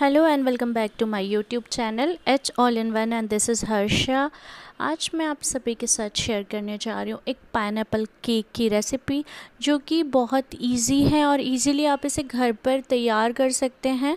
hello and welcome back to my YouTube channel H all in one and this is Harsha आज मैं आप सभी के साथ शेयर करने जा रही हूँ एक पाइन केक की रेसिपी जो कि बहुत इजी है और इजीली आप इसे घर पर तैयार कर सकते हैं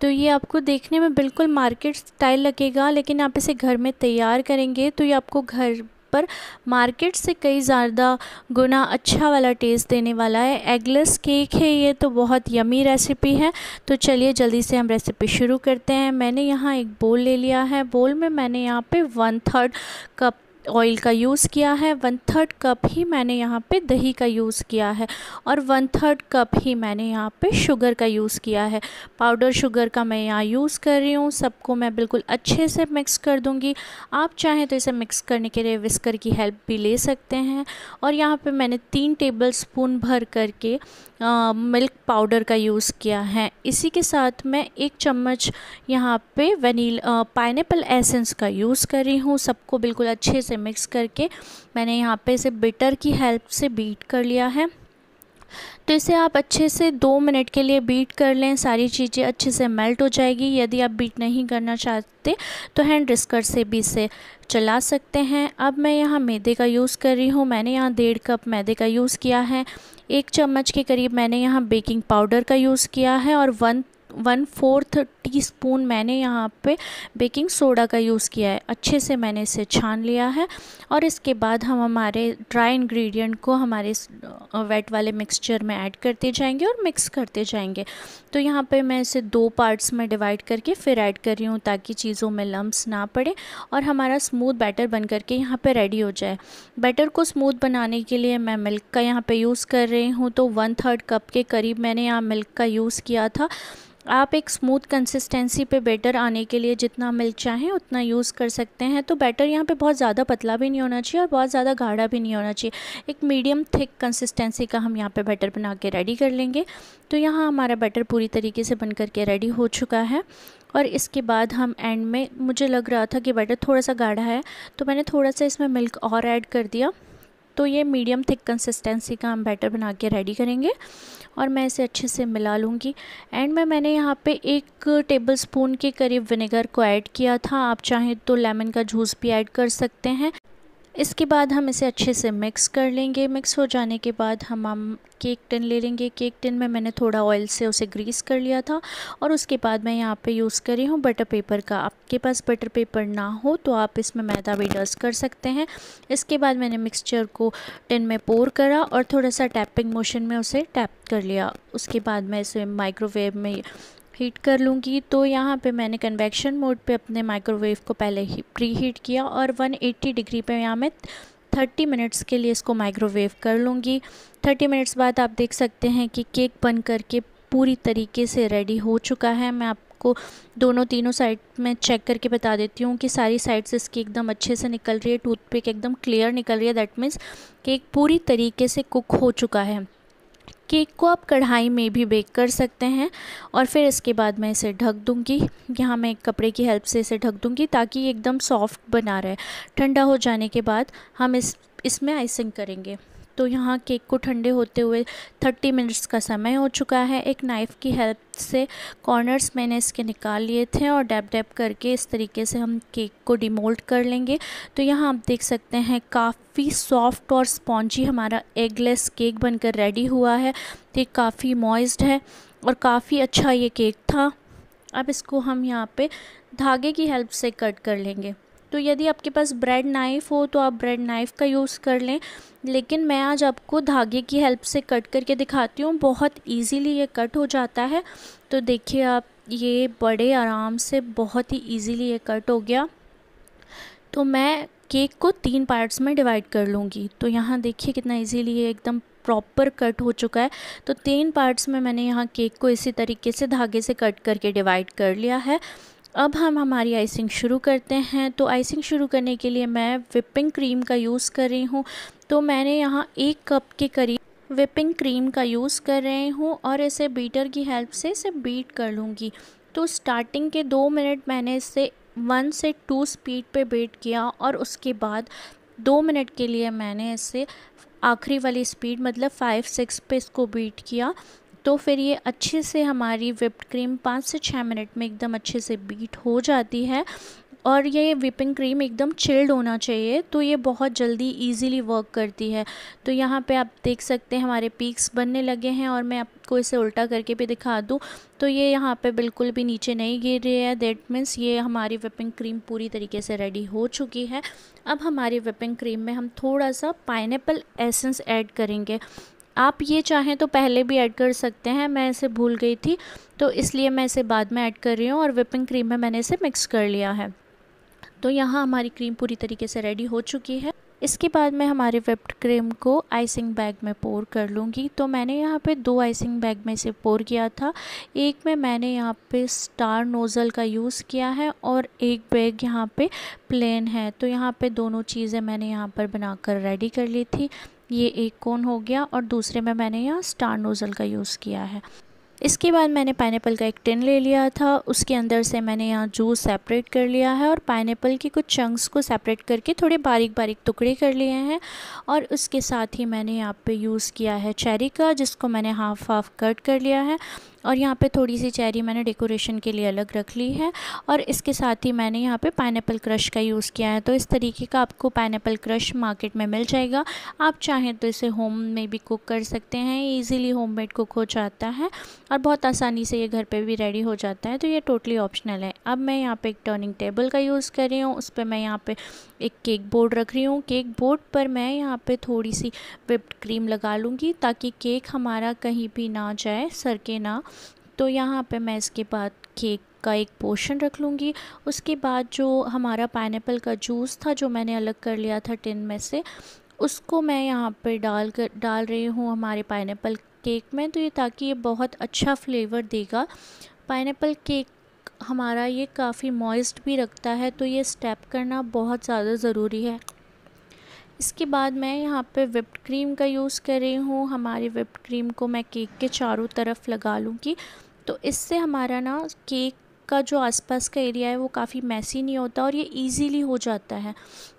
तो ये आपको देखने में बिल्कुल मार्केट स्टाइल लगेगा लेकिन आप इसे घर में तैयार करेंगे तो ये आपको घर पर मार्केट से कई ज़्यादा गुना अच्छा वाला टेस्ट देने वाला है एगलेस केक है ये तो बहुत यमी रेसिपी है तो चलिए जल्दी से हम रेसिपी शुरू करते हैं मैंने यहाँ एक बोल ले लिया है बोल में मैंने यहाँ पे वन थर्ड कप ऑयल का यूज़ किया है वन थर्ड कप ही मैंने यहाँ पे दही का यूज़ किया है और वन थर्ड कप ही मैंने यहाँ पे शुगर का यूज़ किया है पाउडर शुगर का मैं यहाँ यूज़ कर रही हूँ सबको मैं बिल्कुल अच्छे से मिक्स कर दूँगी आप चाहें तो इसे मिक्स करने के लिए विस्कर की हेल्प भी ले सकते हैं और यहाँ पर मैंने तीन टेबल स्पून भर करके के मिल्क पाउडर का यूज़ किया है इसी के साथ मैं एक चम्मच यहाँ पर वनील पाइनएपल एसेंस का यूज़ कर रही हूँ सबको बिल्कुल अच्छे से से मिक्स करके मैंने यहाँ पे इसे बिटर की हेल्प से बीट कर लिया है तो इसे आप अच्छे से दो मिनट के लिए बीट कर लें सारी चीज़ें अच्छे से मेल्ट हो जाएगी यदि आप बीट नहीं करना चाहते तो हैंड रिस्कर से भी इसे चला सकते हैं अब मैं यहाँ मैदे का यूज़ कर रही हूँ मैंने यहाँ डेढ़ कप मैदे का यूज़ किया है एक चम्मच के करीब मैंने यहाँ बेकिंग पाउडर का यूज़ किया है और one one fourth teaspoon मैंने यहाँ पे बेकिंग सोडा का यूज़ किया है अच्छे से मैंने इसे छान लिया है और इसके बाद हम हमारे ड्राई इंग्रेडिएंट को हमारे वेट वाले मिक्सचर में ऐड करते जाएंगे और मिक्स करते जाएंगे तो यहाँ पे मैं इसे दो पार्ट्स में डिवाइड करके फिर ऐड कर रही हूँ ताकि चीज़ों में लम्ब्स ना पड़े और हमारा स्मूथ बैटर बन करके यहाँ पर रेडी हो जाए बैटर को स्मूथ बनाने के लिए मैं मिल्क का यहाँ पर यूज़ कर रही हूँ तो वन थर्ड कप के करीब मैंने यहाँ मिल्क का यूज़ किया था आप एक स्मूथ कंसिस्टेंसी पे बैटर आने के लिए जितना मिल्क चाहें उतना यूज़ कर सकते हैं तो बैटर यहाँ पे बहुत ज़्यादा पतला भी नहीं होना चाहिए और बहुत ज़्यादा गाढ़ा भी नहीं होना चाहिए एक मीडियम थिक कंसिस्टेंसी का हम यहाँ पे बैटर बना के रेडी कर लेंगे तो यहाँ हमारा बैटर पूरी तरीके से बन करके रेडी हो चुका है और इसके बाद हम एंड में मुझे लग रहा था कि बैटर थोड़ा सा गाढ़ा है तो मैंने थोड़ा सा इसमें मिल्क और ऐड कर दिया तो ये मीडियम थिक कंसिस्टेंसी का हम बैटर बना के रेडी करेंगे और मैं इसे अच्छे से मिला लूँगी एंड में मैंने यहाँ पे एक टेबल स्पून के करीब विनेगर को ऐड किया था आप चाहें तो लेमन का जूस भी ऐड कर सकते हैं इसके बाद हम इसे अच्छे से मिक्स कर लेंगे मिक्स हो जाने के बाद हम हम केक टिन ले लेंगे केक टिन में मैंने थोड़ा ऑयल से उसे ग्रीस कर लिया था और उसके बाद मैं यहाँ पे यूज़ करी हूँ बटर पेपर का आपके पास बटर पेपर ना हो तो आप इसमें मैदा भी डस्ट कर सकते हैं इसके बाद मैंने मिक्सचर को टिन में पोर करा और थोड़ा सा टैपिंग मोशन में उसे टैप कर लिया उसके बाद मैं इसे माइक्रोवेव में हीट कर लूँगी तो यहाँ पे मैंने कन्वेक्शन मोड पे अपने माइक्रोवेव को पहले ही प्री हीट किया और 180 डिग्री पे यहाँ मैं 30 मिनट्स के लिए इसको माइक्रोवेव कर लूँगी 30 मिनट्स बाद आप देख सकते हैं कि केक बन करके पूरी तरीके से रेडी हो चुका है मैं आपको दोनों तीनों साइड में चेक करके बता देती हूँ कि सारी साइड्स इसकी एकदम अच्छे से निकल रही है टूथपिक एकदम क्लियर निकल रही है दैट मीन्स केक पूरी तरीके से कुक हो चुका है केक को आप कढ़ाई में भी बेक कर सकते हैं और फिर इसके बाद मैं इसे ढक दूंगी यहाँ मैं एक कपड़े की हेल्प से इसे ढक दूंगी ताकि एकदम सॉफ्ट बना रहे ठंडा हो जाने के बाद हम इस इसमें आइसिंग करेंगे तो यहाँ केक को ठंडे होते हुए थर्टी मिनट्स का समय हो चुका है एक नाइफ़ की हेल्प से कॉर्नर्स मैंने इसके निकाल लिए थे और डैप डैप करके इस तरीके से हम केक को डिमोल्ड कर लेंगे तो यहाँ आप देख सकते हैं काफ़ी सॉफ्ट और स्पॉन्जी हमारा एगलेस केक बनकर रेडी हुआ है ये काफ़ी मॉइस्ड है और काफ़ी अच्छा ये केक था अब इसको हम यहाँ पे धागे की हेल्प से कट कर लेंगे तो यदि आपके पास ब्रेड नाइफ़ हो तो आप ब्रेड नाइफ़ का यूज़ कर लें लेकिन मैं आज आपको धागे की हेल्प से कट करके दिखाती हूँ बहुत इजीली ये कट हो जाता है तो देखिए आप ये बड़े आराम से बहुत ही इजीली ये कट हो गया तो मैं केक को तीन पार्ट्स में डिवाइड कर लूँगी तो यहाँ देखिए कितना इजीली ये एकदम प्रॉपर कट हो चुका है तो तीन पार्ट्स में मैंने यहाँ केक को इसी तरीके से धागे से कट करके डिवाइड कर लिया है अब हम हमारी आइसिंग शुरू करते हैं तो आइसिंग शुरू करने के लिए मैं विपिंग क्रीम का यूज़ कर रही हूँ तो मैंने यहाँ एक कप के करीब विपिंग क्रीम का यूज़ कर रही हूँ और इसे बीटर की हेल्प से इसे बीट कर लूँगी तो स्टार्टिंग के दो मिनट मैंने इसे वन से टू स्पीड पे बीट किया और उसके बाद दो मिनट के लिए मैंने इसे आखिरी वाली स्पीड मतलब फाइव सिक्स पे इसको बीट किया तो फिर ये अच्छे से हमारी विप्ड क्रीम पाँच से छः मिनट में एकदम अच्छे से बीट हो जाती है और ये विपिंग क्रीम एकदम चिल्ड होना चाहिए तो ये बहुत जल्दी इजीली वर्क करती है तो यहाँ पे आप देख सकते हैं हमारे पीक्स बनने लगे हैं और मैं आपको इसे उल्टा करके भी दिखा दूँ तो ये यहाँ पे बिल्कुल भी नीचे नहीं गिर रही है दैट मीन्स ये हमारी विपिंग क्रीम पूरी तरीके से रेडी हो चुकी है अब हमारी विपिंग क्रीम में हम थोड़ा सा पाइनएप्पल एसेंस ऐड करेंगे आप ये चाहें तो पहले भी ऐड कर सकते हैं मैं इसे भूल गई थी तो इसलिए मैं इसे बाद में ऐड कर रही हूँ और विपिंग क्रीम में मैंने इसे मिक्स कर लिया है तो यहाँ हमारी क्रीम पूरी तरीके से रेडी हो चुकी है इसके बाद मैं हमारे वेप्ड क्रीम को आइसिंग बैग में पोर कर लूँगी तो मैंने यहाँ पे दो आइसिंग बैग में से पोर किया था एक में मैंने यहाँ पे स्टार नोज़ल का यूज़ किया है और एक बैग यहाँ पे प्लेन है तो यहाँ पे दोनों चीज़ें मैंने यहाँ पर बनाकर रेडी कर ली थी ये एक कोन हो गया और दूसरे में मैंने यहाँ स्टार नोज़ल का यूज़ किया है इसके बाद मैंने पाइनएप्पल का एक टिन ले लिया था उसके अंदर से मैंने यहाँ जूस सेपरेट कर लिया है और पाइनएप्पल के कुछ चंक्स को सेपरेट करके थोड़े बारीक बारीक टुकड़े कर लिए हैं और उसके साथ ही मैंने यहाँ पे यूज़ किया है चेरी का जिसको मैंने हाफ़ हाफ़ कट कर लिया है और यहाँ पे थोड़ी सी चेरी मैंने डेकोरेशन के लिए अलग रख ली है और इसके साथ ही मैंने यहाँ पे पाइन क्रश का यूज़ किया है तो इस तरीके का आपको पाइन क्रश मार्केट में मिल जाएगा आप चाहें तो इसे होम में भी कुक कर सकते हैं ईजिली होम कुक हो जाता है और बहुत आसानी से ये घर पर भी रेडी हो जाता है तो ये टोटली ऑप्शनल है अब मैं यहाँ पर एक टर्निंग टेबल का यूज़ कर रही हूँ उस पर मैं यहाँ पर एक केक बोर्ड रख रही हूँ केक बोर्ड पर मैं यहाँ पर थोड़ी सी विप्ड क्रीम लगा लूँगी ताकि केक हमारा कहीं भी ना जाए सर के ना तो यहाँ पे मैं इसके बाद केक का एक पोर्शन रख लूँगी उसके बाद जो हमारा पाइन का जूस था जो मैंने अलग कर लिया था टिन में से उसको मैं यहाँ पर डाल कर डाल रही हूँ हमारे पाइन केक में तो ये ताकि ये बहुत अच्छा फ्लेवर देगा पाइन केक हमारा ये काफ़ी मॉइस्ट भी रखता है तो ये स्टेप करना बहुत ज़्यादा ज़रूरी है इसके बाद मैं यहाँ पे विप्ड क्रीम का यूज़ कर रही हूँ हमारी विप्ड क्रीम को मैं केक के चारों तरफ लगा लूँगी तो इससे हमारा ना केक का जो आसपास का एरिया है वो काफ़ी मैसी नहीं होता और ये इजीली हो जाता है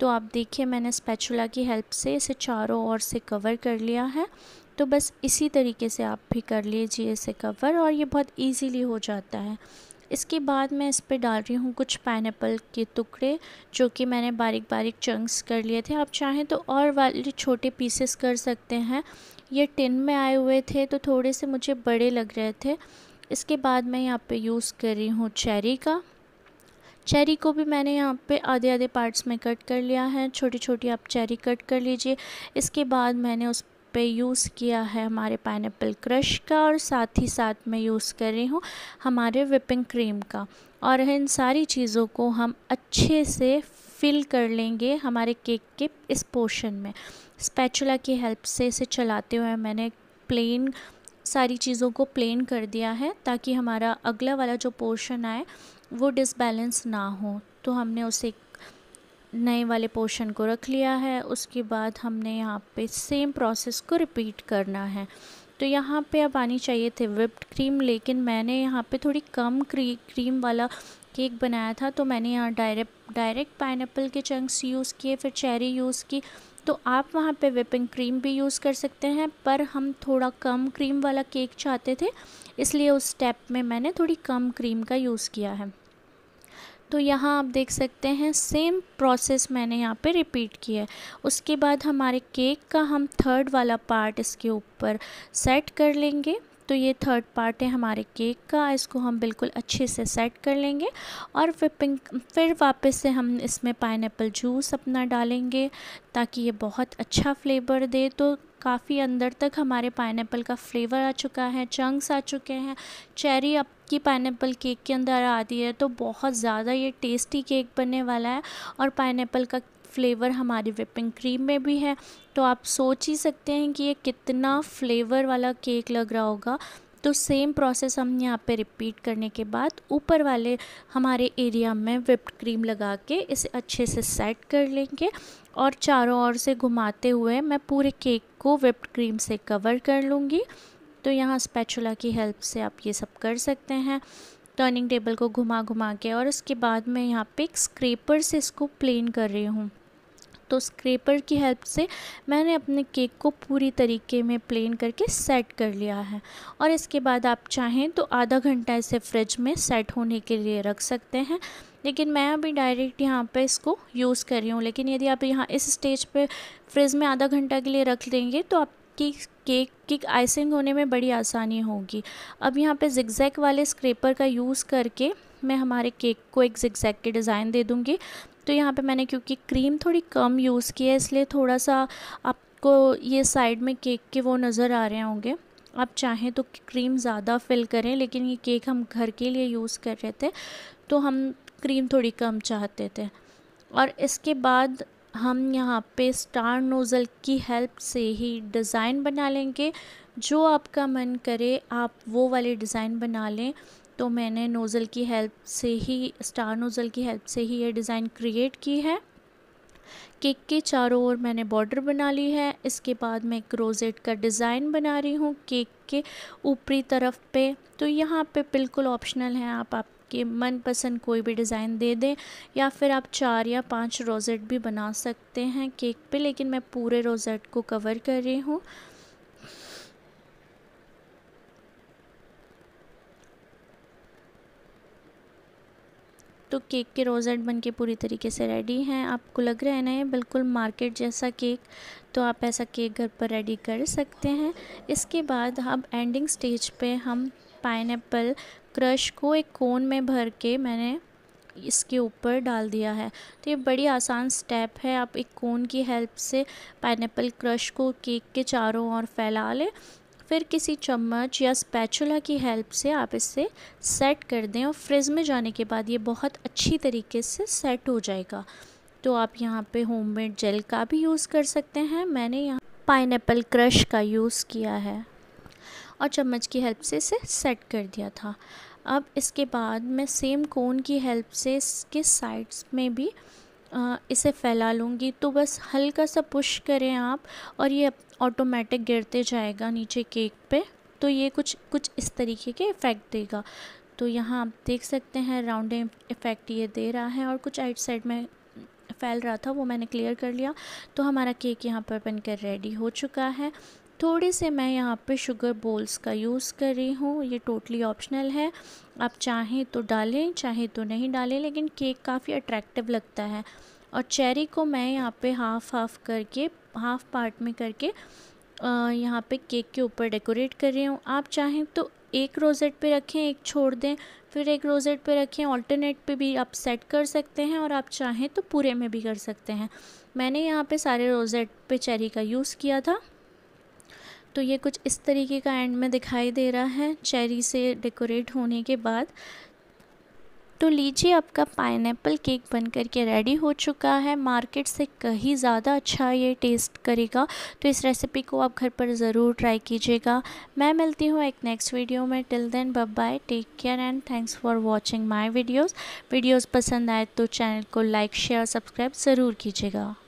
तो आप देखिए मैंने स्पैचुला की हेल्प से इसे चारों ओर से कवर कर लिया है तो बस इसी तरीके से आप भी कर लीजिए इसे कवर और ये बहुत ईजीली हो जाता है इसके बाद मैं इस पर डाल रही हूँ कुछ पाइन के टुकड़े जो कि मैंने बारीक बारीक चंक्स कर लिए थे आप चाहें तो और वाले छोटे पीसेस कर सकते हैं ये टिन में आए हुए थे तो थोड़े से मुझे बड़े लग रहे थे इसके बाद मैं यहाँ पे यूज़ कर रही हूँ चेरी का चेरी को भी मैंने यहाँ पे आधे आधे पार्ट्स में कट कर लिया है छोटी छोटी आप चेरी कट कर लीजिए इसके बाद मैंने उस મે યુઝ کیا ہے ہمارے પાઈનેપલ ક્રશ કા ઓર સાથી સાથ મે યુઝ કરી રહી હું ہمارے વિપિંગ クリーム કા ઓર હૈ ઇન સારી ચીજો કો હમ અચ્છે સે ફિલ કર લેંગે હમારે કેક કે ઇસ પોર્શન મે સ્પેચ્યુલા કે હેલ્પ સે ઇસે ચલાતે ہوئے મેને પ્લેન સારી ચીજો કો પ્લેન કર દિયા હે તાકી હમારા અગલા વાલા જો પોર્શન આય વો ડિસબેલેન્સ ના હો તો હમણે ઉસે नए वाले पोर्शन को रख लिया है उसके बाद हमने यहाँ पे सेम प्रोसेस को रिपीट करना है तो यहाँ पे अब आनी चाहिए थे विप्ड क्रीम लेकिन मैंने यहाँ पे थोड़ी कम क्री, क्रीम वाला केक बनाया था तो मैंने यहाँ डायरेक्ट डायरेक्ट पाइन के चंक्स यूज़ किए फिर चेरी यूज़ की तो आप वहाँ पे विपिंग क्रीम भी यूज़ कर सकते हैं पर हम थोड़ा कम क्रीम वाला केक चाहते थे इसलिए उस स्टेप में मैंने थोड़ी कम क्रीम का यूज़ किया है तो यहाँ आप देख सकते हैं सेम प्रोसेस मैंने यहाँ पे रिपीट किया है उसके बाद हमारे केक का हम थर्ड वाला पार्ट इसके ऊपर सेट कर लेंगे तो ये थर्ड पार्ट है हमारे केक का इसको हम बिल्कुल अच्छे से सेट कर लेंगे और विपिंग फिर वापस से हम इसमें पाइन जूस अपना डालेंगे ताकि ये बहुत अच्छा फ्लेवर दे तो काफ़ी अंदर तक हमारे पाइन का फ्लेवर आ चुका है चंक्स आ चुके हैं चेरी अब की पाइन केक के अंदर आती है तो बहुत ज़्यादा ये टेस्टी केक बनने वाला है और पाइन का फ्लेवर हमारी विपिंग क्रीम में भी है तो आप सोच ही सकते हैं कि ये कितना फ्लेवर वाला केक लग रहा होगा तो सेम प्रोसेस हम यहाँ पे रिपीट करने के बाद ऊपर वाले हमारे एरिया में विप्ड क्रीम लगा के इसे अच्छे से सेट कर लेंगे और चारों ओर से घुमाते हुए मैं पूरे केक को विप्ड क्रीम से कवर कर लूँगी तो यहाँ स्पैचुला की हेल्प से आप ये सब कर सकते हैं टर्निंग टेबल को घुमा घुमा के और उसके बाद मैं यहाँ पे एक स्क्रेपर से इसको प्लेन कर रही हूँ तो स्क्रेपर की हेल्प से मैंने अपने केक को पूरी तरीके में प्लेन करके सेट कर लिया है और इसके बाद आप चाहें तो आधा घंटा इसे फ्रिज में सेट होने के लिए रख सकते हैं लेकिन मैं अभी डायरेक्ट यहाँ पे इसको यूज़ कर रही हूँ लेकिन यदि आप यहाँ इस स्टेज पे फ्रिज में आधा घंटा के लिए रख लेंगे तो आपकी केक की आइसिंग होने में बड़ी आसानी होगी अब यहाँ पे जिगजैक वाले स्क्रेपर का यूज़ करके मैं हमारे केक को एक जिगजैक के डिज़ाइन दे दूँगी तो यहाँ पे मैंने क्योंकि क्रीम थोड़ी कम यूज़ की है इसलिए थोड़ा सा आपको ये साइड में केक के वो नज़र आ रहे होंगे आप चाहें तो क्रीम ज़्यादा फिल करें लेकिन ये केक हम घर के लिए यूज़ कर रहे थे तो हम क्रीम थोड़ी कम चाहते थे और इसके बाद हम यहाँ पे स्टार नोज़ल की हेल्प से ही डिज़ाइन बना लेंगे जो आपका मन करे आप वो वाले डिज़ाइन बना लें तो मैंने नोज़ल की हेल्प से ही स्टार नोज़ल की हेल्प से ही ये डिज़ाइन क्रिएट की है केक के चारों ओर मैंने बॉर्डर बना ली है इसके बाद मैं क्रोजेट का डिज़ाइन बना रही हूँ केक के ऊपरी तरफ पे तो यहाँ पे बिल्कुल ऑप्शनल है आप आपके मनपसंद कोई भी डिज़ाइन दे दें या फिर आप चार या पांच रोजेट भी बना सकते हैं केक पे लेकिन मैं पूरे रोजेट को कवर कर रही हूँ तो केक के रोजेट बनके पूरी तरीके से रेडी हैं आपको लग रहा है ना ये बिल्कुल मार्केट जैसा केक तो आप ऐसा केक घर पर रेडी कर सकते हैं इसके बाद अब एंडिंग स्टेज पे हम पाइन क्रश को एक कोन में भर के मैंने इसके ऊपर डाल दिया है तो ये बड़ी आसान स्टेप है आप एक कोन की हेल्प से पाइन क्रश को केक के चारों ओर फैला लें फिर किसी चम्मच या स्पैचुला की हेल्प से आप इसे सेट कर दें और फ्रिज में जाने के बाद ये बहुत अच्छी तरीके से सेट हो जाएगा तो आप यहाँ पे होममेड जेल का भी यूज़ कर सकते हैं मैंने यहाँ पाइन क्रश का यूज़ किया है और चम्मच की हेल्प से इसे सेट कर दिया था अब इसके बाद मैं सेम कोन की हेल्प से इसके साइड्स में भी इसे फैला लूँगी तो बस हल्का सा पुश करें आप और ये ऑटोमेटिक गिरते जाएगा नीचे केक पे तो ये कुछ कुछ इस तरीके के इफ़ेक्ट देगा तो यहाँ आप देख सकते हैं राउंड इफ़ेक्ट ये दे रहा है और कुछ आइट साइड में फैल रहा था वो मैंने क्लियर कर लिया तो हमारा केक यहाँ पर बनकर रेडी हो चुका है थोड़े से मैं यहाँ पे शुगर बोल्स का यूज़ कर रही हूँ ये टोटली ऑप्शनल है आप चाहें तो डालें चाहे तो नहीं डालें लेकिन केक काफ़ी अट्रैक्टिव लगता है और चेरी को मैं यहाँ पे हाफ़ हाफ़ करके हाफ़ पार्ट में करके यहाँ पे केक के ऊपर डेकोरेट कर रही हूँ आप चाहें तो एक रोज़ेट पे रखें एक छोड़ दें फिर एक रोज़ेट पे रखें ऑल्टरनेट पे भी आप सेट कर सकते हैं और आप चाहें तो पूरे में भी कर सकते हैं मैंने यहाँ पे सारे रोज़ेट पे चेरी का यूज़ किया था तो ये कुछ इस तरीके का एंड में दिखाई दे रहा है चेरी से डेकोरेट होने के बाद तो लीजिए आपका पाइन केक बन कर के रेडी हो चुका है मार्केट से कहीं ज़्यादा अच्छा ये टेस्ट करेगा तो इस रेसिपी को आप घर पर ज़रूर ट्राई कीजिएगा मैं मिलती हूँ एक नेक्स्ट वीडियो में till then bye bye take care and thanks for watching my videos videos पसंद आए तो चैनल को लाइक शेयर सब्सक्राइब ज़रूर कीजिएगा